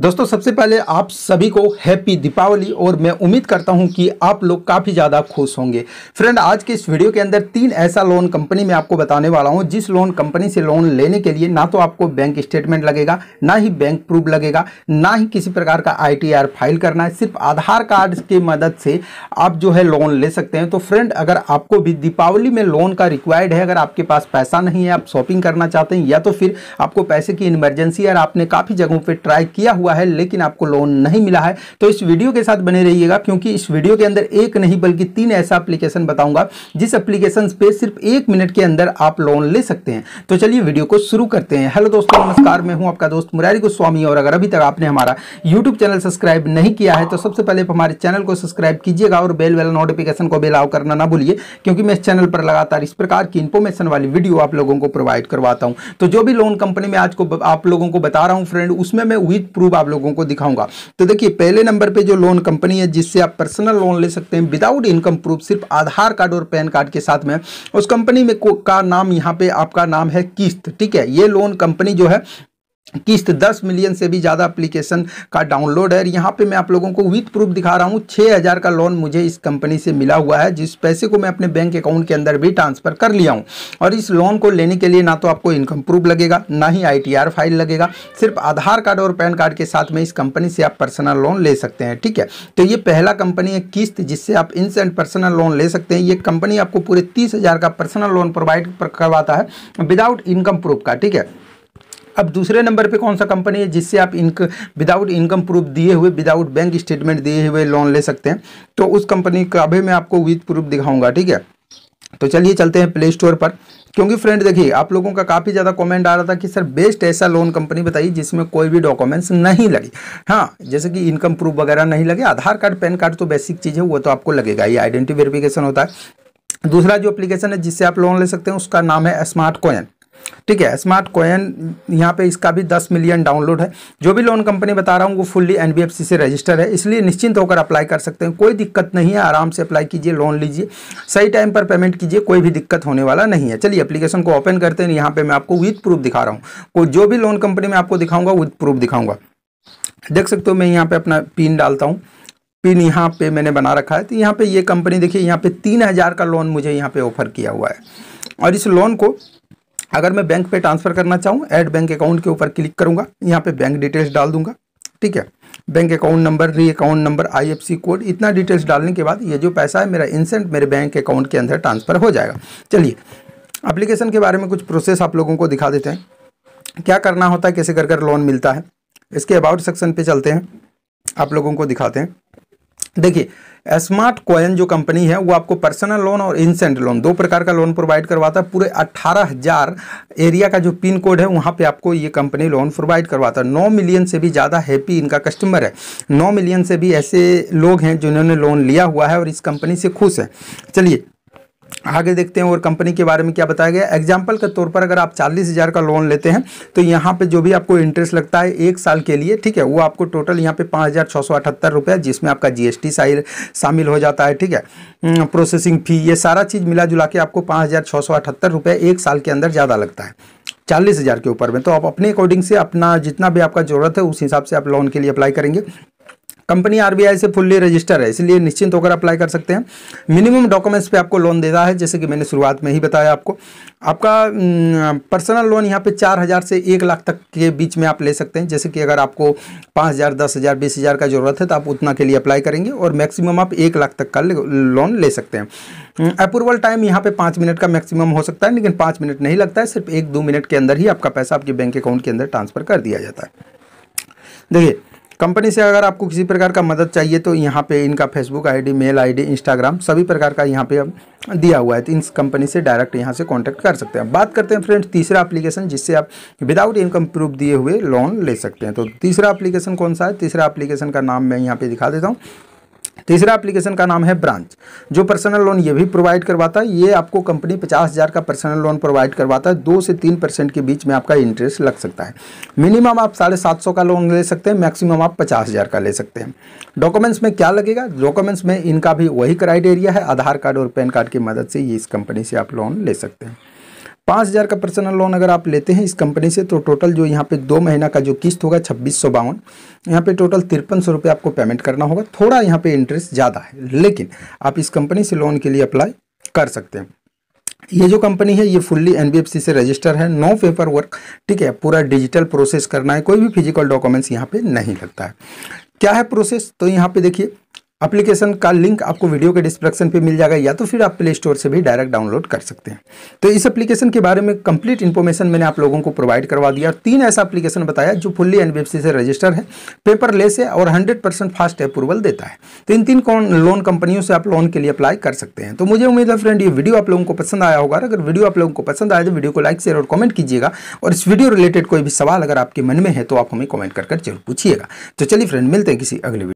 दोस्तों सबसे पहले आप सभी को हैप्पी दीपावली और मैं उम्मीद करता हूं कि आप लोग काफ़ी ज़्यादा खुश होंगे फ्रेंड आज के इस वीडियो के अंदर तीन ऐसा लोन कंपनी मैं आपको बताने वाला हूं जिस लोन कंपनी से लोन लेने के लिए ना तो आपको बैंक स्टेटमेंट लगेगा ना ही बैंक प्रूफ लगेगा ना ही किसी प्रकार का आई फाइल करना है सिर्फ आधार कार्ड की मदद से आप जो है लोन ले सकते हैं तो फ्रेंड अगर आपको भी दीपावली में लोन का रिक्वायर्ड है अगर आपके पास पैसा नहीं है आप शॉपिंग करना चाहते हैं या तो फिर आपको पैसे की इमरजेंसी है और आपने काफ़ी जगहों पर ट्राई किया हुआ हुआ है लेकिन आपको लोन नहीं मिला है तो इस वीडियो के साथ बने रहिएगा क्योंकि इस वीडियो के अंदर एक नहीं बल्कि तीन ऐसा एप्लीकेशन बताऊंगा जिस एप्लीकेशन पे सिर्फ एक मिनट के अंदर आप लोन ले सकते हैं तो चलिए वीडियो को शुरू करते हैं हेलो दोस्तों नमस्कार मैं हूं आपका दोस्त मुरारी गोस्वामी और अगर अभी तक आपने हमारा यूट्यूब चैनल सब्सक्राइब नहीं किया है तो सबसे पहले हमारे चैनल को सब्सक्राइब कीजिएगा और बेल वेल नोटिफिकेशन को बेलाव करना ना भूलिए क्योंकि मैं इस चैनल पर लगातार इस प्रकार की इन्फॉर्मेशन वाली वीडियो आप लोगों को प्रोवाइड करवाता हूँ तो जो भी लोन कंपनी में आज को आप लोगों को बता रहा हूँ फ्रेंड उसमें मैं विथ प्रूव यूट्यूब आप लोगों को दिखाऊंगा तो देखिए पहले नंबर पे जो लोन कंपनी है जिससे आप पर्सनल लोन ले सकते हैं विदाउट इनकम प्रूफ सिर्फ आधार कार्ड और पैन कार्ड के साथ में उस कंपनी में का नाम यहाँ पे आपका नाम है किस्त ठीक है ये लोन कंपनी जो है किस्त 10 मिलियन से भी ज़्यादा एप्लीकेशन का डाउनलोड है और यहाँ पे मैं आप लोगों को विथ प्रूफ दिखा रहा हूँ 6000 का लोन मुझे इस कंपनी से मिला हुआ है जिस पैसे को मैं अपने बैंक अकाउंट के अंदर भी ट्रांसफ़र कर लिया हूँ और इस लोन को लेने के लिए ना तो आपको इनकम प्रूफ लगेगा ना ही आई फाइल लगेगा सिर्फ आधार कार्ड और पैन कार्ड के साथ में इस कंपनी से आप पर्सनल लोन ले सकते हैं ठीक है तो ये पहला कंपनी है किस्त जिससे आप इंसेंट पर्सनल लोन ले सकते हैं ये कंपनी आपको पूरे तीस का पर्सनल लोन प्रोवाइड करवाता है विदाउट इनकम प्रूफ का ठीक है अब दूसरे नंबर पे कौन सा कंपनी है जिससे आप इनक विदाउट इनकम प्रूफ दिए हुए विदाउट बैंक स्टेटमेंट दिए हुए लोन ले सकते हैं तो उस कंपनी का भी मैं आपको विथ प्रूफ दिखाऊंगा ठीक है तो चलिए चलते हैं प्ले स्टोर पर क्योंकि फ्रेंड देखिए आप लोगों का काफ़ी ज़्यादा कमेंट आ रहा था कि सर बेस्ट ऐसा लोन कंपनी बताइए जिसमें कोई भी डॉक्यूमेंट्स नहीं लगे हाँ जैसे कि इनकम प्रूफ वगैरह नहीं लगे आधार कार्ड पैन कार्ड तो बेसिक चीज़ है वो तो आपको लगेगा ये आइडेंटिटी वेरिफिकेशन होता है दूसरा जो एप्लीकेशन है जिससे आप लोन ले सकते हैं उसका नाम है स्मार्ट कोयन ठीक है स्मार्ट कोयन यहाँ पे इसका भी दस मिलियन डाउनलोड है जो भी लोन कंपनी बता रहा हूँ वो फुल्ली एन से रजिस्टर है इसलिए निश्चिंत होकर अप्लाई कर सकते हैं कोई दिक्कत नहीं है आराम से अप्लाई कीजिए लोन लीजिए सही टाइम पर पेमेंट कीजिए कोई भी दिक्कत होने वाला नहीं है चलिए अप्लीकेशन को ओपन करते हैं यहाँ पर मैं आपको विथ प्रूफ दिखा रहा हूँ जो भी लोन कंपनी में आपको दिखाऊंगा विथ प्रूफ दिखाऊंगा देख सकते हो मैं यहाँ पे अपना पिन डालता हूँ पिन यहाँ पे मैंने बना रखा है तो यहाँ पे ये कंपनी देखिए यहाँ पे तीन हज़ार का लोन मुझे यहाँ पे ऑफर किया हुआ है और इस लोन को अगर मैं बैंक पे ट्रांसफ़र करना चाहूँ ऐड बैंक अकाउंट के ऊपर क्लिक करूँगा यहाँ पे बैंक डिटेल्स डाल दूंगा ठीक है bank account number re account number IFC code इतना डिटेल्स डालने के बाद ये जो पैसा है मेरा इंसेंट मेरे बैंक अकाउंट के अंदर ट्रांसफ़र हो जाएगा चलिए अप्लीकेशन के बारे में कुछ प्रोसेस आप लोगों को दिखा देते हैं क्या करना होता है कैसे कर कर लोन मिलता है इसके अबाउट सेक्शन पे चलते हैं आप लोगों को दिखाते हैं देखिए स्मार्ट कॉइन जो कंपनी है वो आपको पर्सनल लोन और इंसेंट लोन दो प्रकार का लोन प्रोवाइड करवाता है पूरे 18000 एरिया का जो पिन कोड है वहाँ पे आपको ये कंपनी लोन प्रोवाइड करवाता है 9 मिलियन से भी ज़्यादा हैप्पी इनका कस्टमर है 9 मिलियन से भी ऐसे लोग हैं जिन्होंने लोन लिया हुआ है और इस कंपनी से खुश है चलिए आगे देखते हैं और कंपनी के बारे में क्या बताया गया एग्जाम्पल के तौर पर अगर आप चालीस हज़ार का लोन लेते हैं तो यहाँ पे जो भी आपको इंटरेस्ट लगता है एक साल के लिए ठीक है वो आपको टोटल यहाँ पे पाँच हज़ार छः सौ अठहत्तर रुपया जिसमें आपका जीएसटी शामिल हो जाता है ठीक है प्रोसेसिंग हम्म, फ़ी ये सारा चीज़ मिला जुला के आपको पाँच हज़ार छः सौ अठहत्तर रुपया एक साल के अंदर ज़्यादा लगता है चालीस हज़ार के ऊपर में तो आप अपने अकॉर्डिंग से अपना जितना भी आपका ज़रूरत है उस हिसाब से आप लोन के लिए अप्लाई करेंगे कंपनी आरबीआई से फुल्ली रजिस्टर है इसलिए निश्चिंत होकर अप्लाई कर सकते हैं मिनिमम डॉक्यूमेंट्स पे आपको लोन देता है जैसे कि मैंने शुरुआत में ही बताया आपको आपका पर्सनल लोन यहाँ पे चार हज़ार से एक लाख तक के बीच में आप ले सकते हैं जैसे कि अगर आपको पाँच हज़ार दस हज़ार बीस हज़ार का ज़रूरत है तो आप उतना के लिए अप्लाई करेंगे और मैक्सिमम आप एक लाख तक का लोन ले सकते हैं अप्रूवल टाइम यहाँ पे पाँच मिनट का मैक्सिमम हो सकता है लेकिन पाँच मिनट नहीं लगता है सिर्फ एक दो मिनट के अंदर ही आपका पैसा आपके बैंक अकाउंट के अंदर ट्रांसफ़र कर दिया जाता है देखिए कंपनी से अगर आपको किसी प्रकार का मदद चाहिए तो यहाँ पे इनका Facebook ID, mail ID, Instagram सभी प्रकार का यहाँ पे दिया हुआ है तो इन कंपनी से डायरेक्ट यहाँ से कांटेक्ट कर सकते हैं बात करते हैं फ्रेंड्स तीसरा एप्लीकेशन जिससे आप विदाउट इनकम प्रूफ दिए हुए लोन ले सकते हैं तो तीसरा एप्लीकेशन कौन सा है तीसरा एप्लीकेशन का नाम मैं यहाँ पर दिखा देता हूँ तीसरा एप्लीकेशन का नाम है ब्रांच जो पर्सनल लोन ये भी प्रोवाइड करवाता है ये आपको कंपनी पचास हज़ार का पर्सनल लोन प्रोवाइड करवाता है दो से तीन परसेंट के बीच में आपका इंटरेस्ट लग सकता है मिनिमम आप साढ़े सात सौ का लोन ले सकते हैं मैक्सिमम आप पचास हज़ार का ले सकते हैं डॉक्यूमेंट्स में क्या लगेगा डॉक्यूमेंट्स में इनका भी वही क्राइटेरिया है आधार कार्ड और पैन कार्ड की मदद से ये इस कंपनी से आप लोन ले सकते हैं पाँच हज़ार का पर्सनल लोन अगर आप लेते हैं इस कंपनी से तो टोटल जो यहाँ पे दो महीना का जो किस्त होगा छब्बीस सौ बावन यहाँ पर टोटल तिरपन सौ रुपये आपको पेमेंट करना होगा थोड़ा यहाँ पे इंटरेस्ट ज़्यादा है लेकिन आप इस कंपनी से लोन के लिए अप्लाई कर सकते हैं ये जो कंपनी है ये फुल्ली एनबीएफसी से रजिस्टर है नो पेपर वर्क ठीक है पूरा डिजिटल प्रोसेस करना है कोई भी फिजिकल डॉक्यूमेंट्स यहाँ पर नहीं लगता है क्या है प्रोसेस तो यहाँ पर देखिए एप्लीकेशन का लिंक आपको वीडियो के डिस्क्रिप्शन पे मिल जाएगा या तो फिर आप प्ले स्टोर से भी डायरेक्ट डाउनलोड कर सकते हैं तो इस एप्लीकेशन के बारे में कंप्लीट इन्फॉर्मेशन मैंने आप लोगों को प्रोवाइड करवा दिया और तीन ऐसा एप्लीकेशन बताया जो फुल्ली एनबीएफसी से रजिस्टर है पेपर लेस है और हंड्रेड फास्ट अप्रूवल देता है तो इन तीन कौन लोन कंपनियों से आप लोन के लिए अप्लाई कर सकते हैं तो मुझे उम्मीद है फ्रेंड ये वीडियो आप लोगों को पसंद आया होगा अगर वीडियो आप लोगों को पसंद आया तो वीडियो को लाइक शेयर और कॉमेंट कीजिएगा और इस वीडियो रिलेटेड कोई भी सवाल अगर आपके मन में है तो आप हमें कॉमेंट कर जरूर पूछिएगा तो चलिए फ्रेंड मिलते हैं किसी अगले